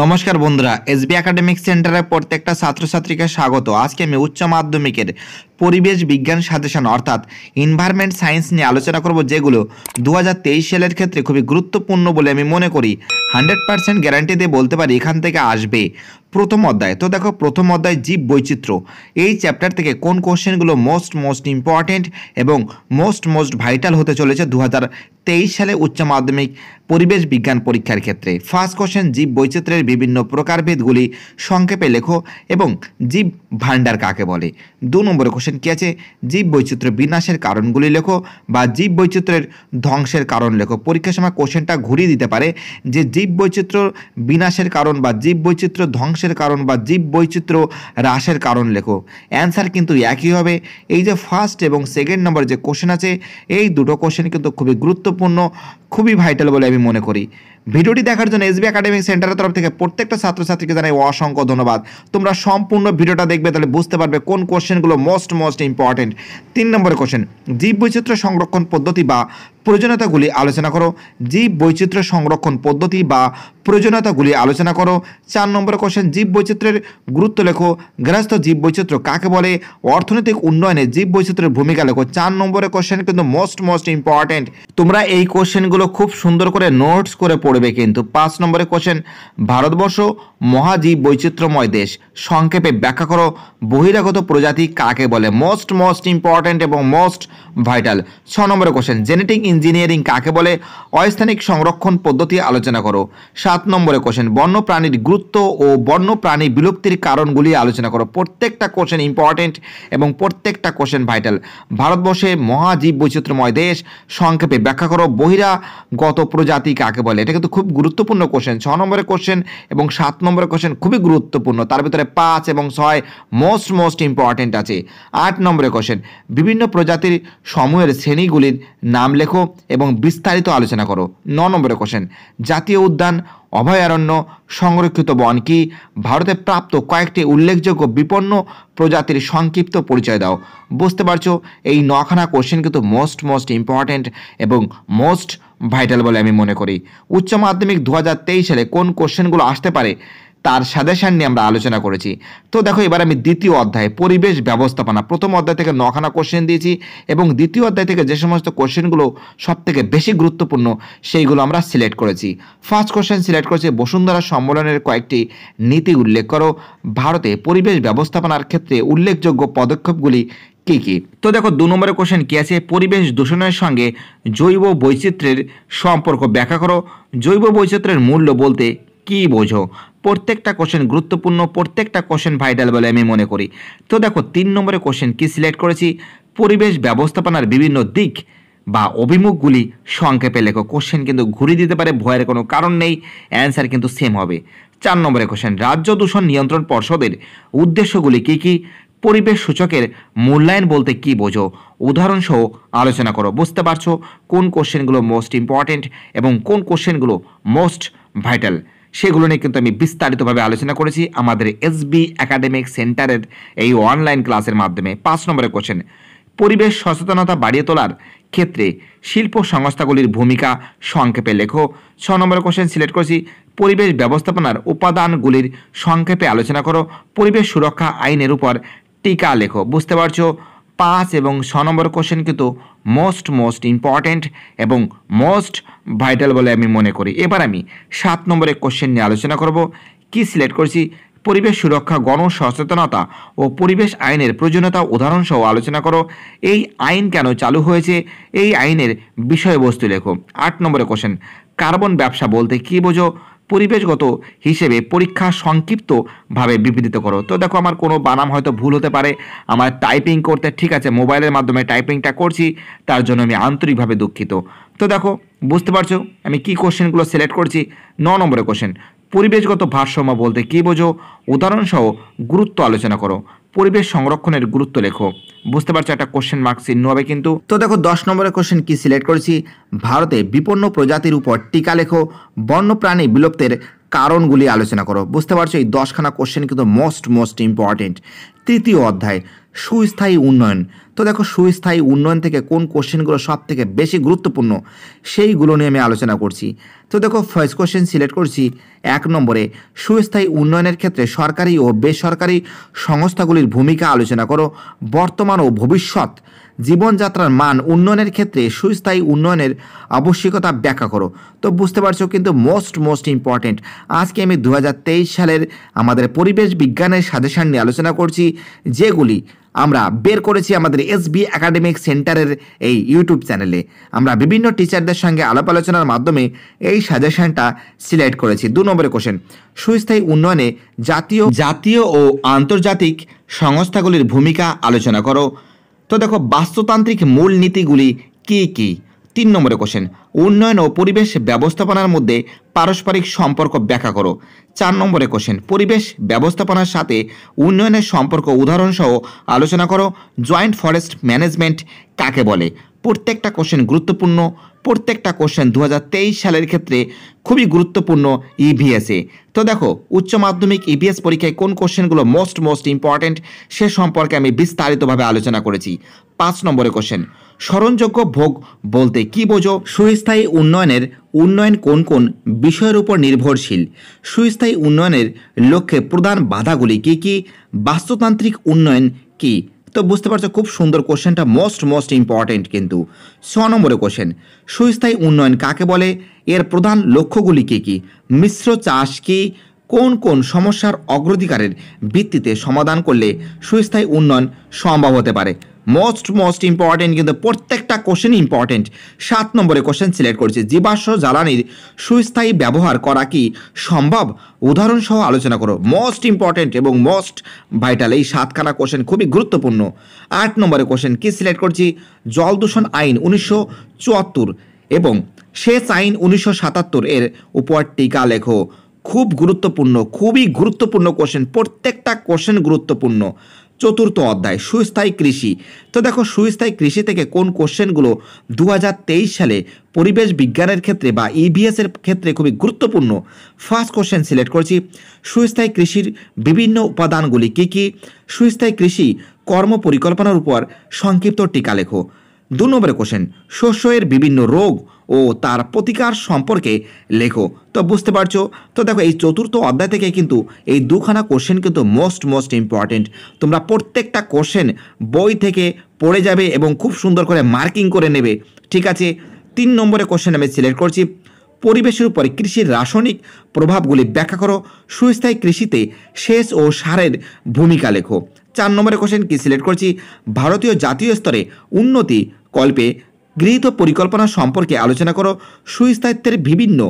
নমস্কার বন্ধুরা SB academic সেন্টারের প্রত্যেকটা ছাত্রছাত্রীকে স্বাগত আজকে আমি উচ্চ মাধ্যমিকের পরিবেশ বিজ্ঞান সাজেশন অর্থাৎ এনভায়রনমেন্ট সায়েন্স নিয়ে আলোচনা করব যেগুলো দু সালের ক্ষেত্রে খুবই গুরুত্বপূর্ণ বলে আমি মনে করি হান্ড্রেড পার্সেন্ট গ্যারান্টি দিয়ে বলতে পারি এখান থেকে আসবে প্রথম অধ্যায় তো দেখো প্রথম অধ্যায় জীব বৈচিত্র্য এই চ্যাপ্টার থেকে কোন কোশ্চেনগুলো মোস্ট মোস্ট ইম্পর্ট্যান্ট এবং মোস্ট মোস্ট ভাইটাল হতে চলেছে দু সালে উচ্চ মাধ্যমিক পরিবেশ বিজ্ঞান পরীক্ষার ক্ষেত্রে ফার্স্ট কোশ্চেন জীব বৈচিত্র্যের বিভিন্ন প্রকারভেদগুলি সংক্ষেপে লেখো এবং জীব ভাণ্ডার কাকে বলে দু নম্বরে কোশ্চেন কী আছে জীব বৈচিত্র্য বিনাশের কারণগুলি লেখো বা জীব বৈচিত্র্যের ধ্বংসের কারণ লেখো পরীক্ষার সময় কোশ্চেনটা ঘুরিয়ে দিতে পারে যে জীব বৈচিত্র্য বিনাশের কারণ বা জীব বৈচিত্র্য ধ্বংসের হ্রাসের কারণ বা জীব বৈচিত্র্য হ্রাসের কারণ লেখো অ্যান্সার কিন্তু একই হবে এই যে ফার্স্ট এবং সেকেন্ড নম্বর যে কোশ্চেন আছে এই দুটো কোশ্চেন কিন্তু খুবই গুরুত্বপূর্ণ খুবই ভাইটাল বলে আমি মনে করি ভিডিওটি দেখার জন্য এসবি একাডেমিক সেন্টারের তরফ থেকে প্রত্যেকটা ছাত্রছাত্রীকে জানাই অসংখ্য ধন্যবাদ তোমরা সম্পূর্ণ ভিডিওটা দেখবে তাহলে বুঝতে পারবে কোন কোশ্চেনগুলো মোস্ট মোস্ট ইম্পর্টেন্ট তিন নম্বর কোশ্চেন জীব বৈচিত্র্য সংরক্ষণ পদ্ধতি বা প্রয়োজনীয়তাগুলি আলোচনা করো জীব বৈচিত্র্য সংরক্ষণ পদ্ধতি বা প্রয়োজনীয়তাগুলি আলোচনা করো চার নম্বর কোশ্চেন জীব বৈচিত্র্যের গুরুত্ব লেখো গৃহস্থ জীব বৈচিত্র্য কাকে বলে অর্থনৈতিক উন্নয়নে জীব বৈচিত্র্যের ভূমিকা লেখো চার নম্বরের কোশ্চেন কিন্তু মোস্ট মোস্ট ইম্পর্টেন্ট তোমরা এই কোশ্চেনগুলো খুব সুন্দর করে নোটস করে পড়ে পড়বে কিন্তু পাঁচ নম্বরে কোশ্চেন ভারতবর্ষ মহাজীব বৈচিত্র্যময় দেশ সংক্ষেপে ব্যাখ্যা করো বহিরাগত প্রজাতি কাকে বলে মোস্ট মোস্ট ইম্পর্ট্যান্ট এবং মোস্ট ভাইটাল ছ নম্বরের কোশ্চেন জেনেটিক ইঞ্জিনিয়ারিং কাকে বলে অস্থানিক সংরক্ষণ পদ্ধতি আলোচনা করো সাত নম্বরের কোশ্চেন বন্যপ্রাণীর গুরুত্ব ও বন্যপ্রাণী বিলুপ্তির কারণগুলি আলোচনা করো প্রত্যেকটা কোশ্চেন ইম্পর্ট্যান্ট এবং প্রত্যেকটা কোশ্চেন ভাইটাল ভারতবর্ষে মহাজীব বৈচিত্র্যময় দেশ সংক্ষেপে ব্যাখ্যা করো বহিরাগত প্রজাতি কাকে বলে এটা কিন্তু খুব গুরুত্বপূর্ণ কোশ্চেন ছ নম্বরের কোশ্চেন এবং সাত নম্বরের কোয়েশ্চেন খুবই গুরুত্বপূর্ণ তার ভিতরে পাঁচ এবং ছয় মোস্ট মোস্ট ইম্পর্টেন্ট আছে আট নম্বরে কোশ্চেন বিভিন্ন প্রজাতির সময়ের শ্রেণীগুলির নাম লেখো এবং বিস্তারিত আলোচনা করো ন নম্বরে কোশ্চেন জাতীয় উদ্যান অভয়ারণ্য সংরক্ষিত বন কি ভারতে প্রাপ্ত কয়েকটি উল্লেখযোগ্য বিপন্ন প্রজাতির সংক্ষিপ্ত পরিচয় দাও বুঝতে পারছো এই নখানা কোশ্চেন কিন্তু মোস্ট মোস্ট ইম্পর্ট্যান্ট এবং মোস্ট ভাইটাল বলে আমি মনে করি উচ্চ মাধ্যমিক দু সালে কোন কোশ্চেনগুলো আসতে পারে তার সাজেশন নিয়ে আমরা আলোচনা করেছি তো দেখো এবার আমি দ্বিতীয় অধ্যায় পরিবেশ ব্যবস্থাপনা প্রথম অধ্যায় থেকে নখানা কোশ্চেন দিয়েছি এবং দ্বিতীয় অধ্যায় থেকে যে সমস্ত কোশ্চেনগুলো সব থেকে বেশি গুরুত্বপূর্ণ সেইগুলো আমরা সিলেক্ট করেছি ফার্স্ট কোশ্চেন সিলেক্ট করেছি বসুন্ধরা সম্মেলনের কয়েকটি নীতি উল্লেখ করো ভারতে পরিবেশ ব্যবস্থাপনার ক্ষেত্রে উল্লেখযোগ্য পদক্ষেপগুলি কী কী তো দেখো দু নম্বরের কোশ্চেন কী আছে পরিবেশ দূষণের সঙ্গে জৈব বৈচিত্র্যের সম্পর্ক ব্যাখ্যা করো জৈব বৈচিত্র্যের মূল্য বলতে কি বোঝো প্রত্যেকটা কোশ্চেন গুরুত্বপূর্ণ প্রত্যেকটা কোশ্চেন ভাইটাল বলে আমি মনে করি তো দেখো তিন নম্বরের কোশ্চেন কী সিলেক্ট করেছি পরিবেশ ব্যবস্থাপনার বিভিন্ন দিক বা অভিমুখগুলি সংক্ষেপে লেখো কোশ্চেন কিন্তু ঘুরিয়ে দিতে পারে ভয়ের কোনো কারণ নেই অ্যান্সার কিন্তু সেম হবে চার নম্বরের কোশ্চেন রাজ্য দূষণ নিয়ন্ত্রণ পর্ষদের উদ্দেশ্যগুলি কী কী পরিবেশ সূচকের মূল্যায়ন বলতে কি বোঝো উদাহরণসহ আলোচনা করো বুঝতে পারছো কোন কোশ্চেনগুলো মোস্ট ইম্পর্ট্যান্ট এবং কোন কোশ্চেনগুলো মোস্ট ভাইটাল সেগুলো নিয়ে কিন্তু আমি বিস্তারিতভাবে আলোচনা করেছি আমাদের এসবি একাডেমিক সেন্টারের এই অনলাইন ক্লাসের মাধ্যমে পাঁচ নম্বরের কোশ্চেন পরিবেশ সচেতনতা বাড়িয়ে তোলার ক্ষেত্রে শিল্প সংস্থাগুলির ভূমিকা সংক্ষেপে লেখো ছ নম্বরের কোশ্চেন সিলেক্ট করেছি পরিবেশ ব্যবস্থাপনার উপাদানগুলির সংক্ষেপে আলোচনা করো পরিবেশ সুরক্ষা আইনের উপর টিকা লেখো বুঝতে পারছো পাঁচ এবং ছ নম্বর কোশ্চেন কিন্তু মোস্ট মোস্ট ইম্পর্ট্যান্ট এবং মোস্ট ভাইটাল বলে আমি মনে করি এবার আমি সাত নম্বরের কোশ্চেন নিয়ে আলোচনা করব কি সিলেক্ট করছি পরিবেশ সুরক্ষা গণ সচেতনতা ও পরিবেশ আইনের প্রয়োজনীয়তা উদাহরণসহ আলোচনা করো এই আইন কেন চালু হয়েছে এই আইনের বিষয়বস্তু লেখো আট নম্বরে কোশ্চেন কার্বন ব্যবসা বলতে কী বোঝো পরিবেশগত হিসেবে পরীক্ষা সংক্ষিপ্তভাবে বিবৃত করো তো দেখো আমার কোনো বানাম হয়তো ভুল হতে পারে আমার টাইপিং করতে ঠিক আছে মোবাইলের মাধ্যমে টাইপিংটা করছি তার জন্য আমি আন্তরিকভাবে দুঃখিত তো দেখো বুঝতে পারছো আমি কি কোশ্চেনগুলো সিলেক্ট করছি ন নম্বরের কোশ্চেন পরিবেশগত ভারসাম্য বলতে কী বোঝো উদাহরণসহ গুরুত্ব আলোচনা করো পরিবেশ সংরক্ষণের গুরুত্ব লেখো বুঝতে পারছো একটা কোশ্চেন মার্ক চিহ্ন হবে কিন্তু তো দেখো দশ নম্বরের কোশ্চেন কি সিলেক্ট করেছি ভারতে বিপন্ন প্রজাতির উপর টিকা লেখো বন্যপ্রাণী বিলুপ্তের কারণগুলি আলোচনা করো বুঝতে পারছো এই দশখানা কোশ্চেন কিন্তু মোস্ট মোস্ট ইম্পর্টেন্ট তৃতীয় অধ্যায় সুস্থায়ী উন্নয়ন তো দেখো সুস্থায়ী উন্নয়ন থেকে কোন কোশ্চেনগুলো সব থেকে বেশি গুরুত্বপূর্ণ সেইগুলো নিয়ে আমি আলোচনা করছি তো দেখো ফার্স্ট কোশ্চেন সিলেক্ট করছি এক নম্বরে সুস্থায়ী উন্নয়নের ক্ষেত্রে সরকারি ও বেসরকারি সংস্থাগুলির ভূমিকা আলোচনা করো বর্তমান ও ভবিষ্যৎ জীবনযাত্রার মান উন্নয়নের ক্ষেত্রে সুস্থায়ী উন্নয়নের আবশ্যকতা ব্যাখ্যা করো তো বুঝতে পারছো কিন্তু মোস্ট মোস্ট ইম্পর্টেন্ট আজকে আমি দু সালের আমাদের পরিবেশ বিজ্ঞানের সাজেশান নিয়ে আলোচনা করছি যেগুলি আমরা বের করেছি আমাদের এসবি একাডেমিক সেন্টারের এই ইউটিউব চ্যানেলে আমরা বিভিন্ন টিচারদের সঙ্গে আলাপ আলোচনার মাধ্যমে এই সাজেশনটা সিলেক্ট করেছি দু নম্বরের কোশ্চেন সুস্থায়ী উন্নয়নে জাতীয় জাতীয় ও আন্তর্জাতিক সংস্থাগুলির ভূমিকা আলোচনা করো তো দেখো বাস্তুতান্ত্রিক মূলনীতিগুলি কী কী তিন নম্বরে কোশ্চেন উন্নয়ন ও পরিবেশ ব্যবস্থাপনার মধ্যে পারস্পরিক সম্পর্ক ব্যাখ্যা করো চার নম্বরে কোশ্চেন পরিবেশ ব্যবস্থাপনার সাথে উন্নয়নের সম্পর্ক উদাহরণসহ আলোচনা করো জয়েন্ট ফরেস্ট ম্যানেজমেন্ট কাকে বলে প্রত্যেকটা কোশ্চেন গুরুত্বপূর্ণ প্রত্যেকটা কোশ্চেন দু সালের ক্ষেত্রে খুবই গুরুত্বপূর্ণ ইভিএসে e তো দেখো উচ্চ মাধ্যমিক ইভিএস e পরীক্ষায় কোন কোশ্চেনগুলো মোস্ট মোস্ট ইম্পর্ট্যান্ট সে সম্পর্কে আমি বিস্তারিতভাবে আলোচনা করেছি পাঁচ নম্বরে কোশ্চেন স্মরণযোগ্য ভোগ বলতে কি বোঝো সুস্থায়ী উন্নয়নের উন্নয়ন কোন কোন বিষয়ের উপর নির্ভরশীল সুস্থায়ী উন্নয়নের লক্ষ্যে প্রধান বাধাগুলি কি কি বাস্তুতান্ত্রিক উন্নয়ন কি তো বুঝতে পারছো খুব সুন্দর কোশ্চেনটা মোস্ট মোস্ট ইম্পর্টেন্ট কিন্তু ছ নম্বরে কোশ্চেন সুস্থায়ী উন্নয়ন কাকে বলে এর প্রধান লক্ষ্যগুলি কী কী মিশ্র চাষ কি কোন কোন সমস্যার অগ্রাধিকারের ভিত্তিতে সমাধান করলে সুস্থায়ী উন্নয়ন সম্ভব হতে পারে মোস্ট মোস্ট ইম্পর্টেন্ট কিন্তু প্রত্যেকটা কোশ্চেন ইম্পর্টেন্ট সাত নম্বরে কোশ্চেন সিলেক্ট করেছে জীবাশ্ম জ্বালানির সুস্থায়ী ব্যবহার করা কি সম্ভব উদাহরণসহ আলোচনা করো মোস্ট ইম্পর্টেন্ট এবং মোস্ট ভাইটাল এই সাতখানা কোশ্চেন খুবই গুরুত্বপূর্ণ আট নম্বরে কোশ্চেন কি সিলেক্ট করছি জল দূষণ আইন উনিশশো চুয়াত্তর এবং শেষ আইন উনিশশো সাতাত্তর এর উপর টিকা লেখো খুব গুরুত্বপূর্ণ খুবই গুরুত্বপূর্ণ কোশ্চেন প্রত্যেকটা কোশ্চেন গুরুত্বপূর্ণ চতুর্থ অধ্যায় সুস্থায়ী কৃষি তো দেখো সুস্থায়ী কৃষি থেকে কোন কোশ্চেনগুলো দু সালে পরিবেশ বিজ্ঞানের ক্ষেত্রে বা ইভিএসের e ক্ষেত্রে খুবই গুরুত্বপূর্ণ ফার্স্ট কোশ্চেন সিলেক্ট করছি সুস্থায়ী কৃষির বিভিন্ন উপাদানগুলি কী কী সুস্থায়ী কৃষি কর্ম পরিকল্পনার উপর সংক্ষিপ্ত টিকা লেখো দু নম্বরে কোশ্চেন শস্যের বিভিন্ন রোগ ও তার প্রতিকার সম্পর্কে লেখো তো বুঝতে পারছো তো দেখো এই চতুর্থ অধ্যায় থেকে কিন্তু এই দুখানা কোশ্চেন কিন্তু মোস্ট মোস্ট ইম্পর্টেন্ট তোমরা প্রত্যেকটা কোশ্চেন বই থেকে পড়ে যাবে এবং খুব সুন্দর করে মার্কিং করে নেবে ঠিক আছে তিন নম্বরে কোশ্চেন আমি সিলেক্ট করছি পরিবেশের উপরে কৃষির রাসায়নিক প্রভাবগুলি ব্যাখ্যা করো সুস্থায়ী কৃষিতে সেচ ও সারের ভূমিকা লেখো চার নম্বরের কোশ্চেন কি সিলেক্ট করছি ভারতীয় জাতীয় স্তরে উন্নতি কল্পে গৃহীত পরিকল্পনা সম্পর্কে আলোচনা করো সুস্থায়িত্বের বিভিন্ন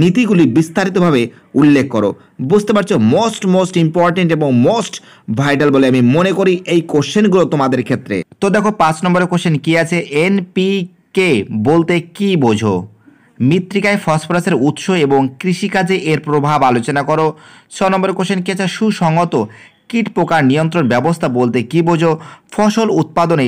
নীতিগুলি বিস্তারিতভাবে উল্লেখ করো বুঝতে পারছো মোস্ট মোস্ট ইম্পর্টেন্ট এবং মোস্ট ভাইটাল বলে আমি মনে করি এই কোশ্চেনগুলো তোমাদের ক্ষেত্রে তো দেখো পাঁচ নম্বরের কোশ্চেন কি আছে এনপি কে বলতে কি বোঝো মৃত্তিকায় ফসফরাসের উৎস এবং কৃষিকাজে এর প্রভাব আলোচনা করো ছ নম্বর কোশ্চেন কি আছে সুসংগত কীট পোকার নিয়ন্ত্রণ ব্যবস্থা বলতে কী বোঝো ফসল উৎপাদনে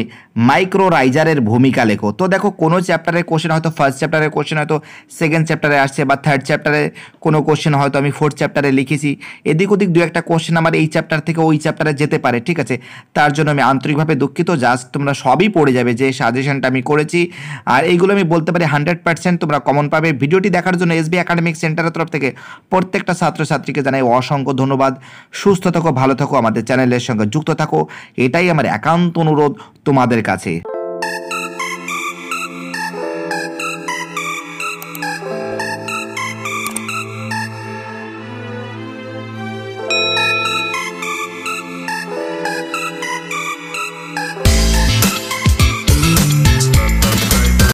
মাইক্রোরাইজারের ভূমিকা লেখো তো দেখো কোনো চ্যাপ্টারের কোশ্চেন হয়তো ফার্স্ট চ্যাপ্টারের কোশ্চেন হয়তো সেকেন্ড চ্যাপ্টারে আসছে বা থার্ড চ্যাপ্টারে কোনো কোশ্চেন হয়তো আমি ফোর্থ চ্যাপ্টারে লিখেছি এদিক ওদিক দু একটা কোশ্চেন আমার এই চ্যাপ্টার থেকে ওই চ্যাপ্টারে যেতে পারে ঠিক আছে তার জন্য আমি আন্তরিকভাবে দুঃখিত জাস্ট তোমরা সবই পড়ে যাবে যে সাজেশনটা আমি করেছি আর এইগুলো আমি বলতে পারি হান্ড্রেড পার্সেন্ট তোমরা কমন পাবে ভিডিওটি দেখার জন্য এসবি একাডেমিক সেন্টারের তরফ থেকে প্রত্যেকটা ছাত্রছাত্রীকে জানাই অসংখ্য ধন্যবাদ সুস্থ থাকো ভালো থাকো আমাদের চ্যানেলের সঙ্গে যুক্ত থাকো এটাই আমার অ্যাকাউন্ট একান্ত অনুরোধ তোমাদের কাছে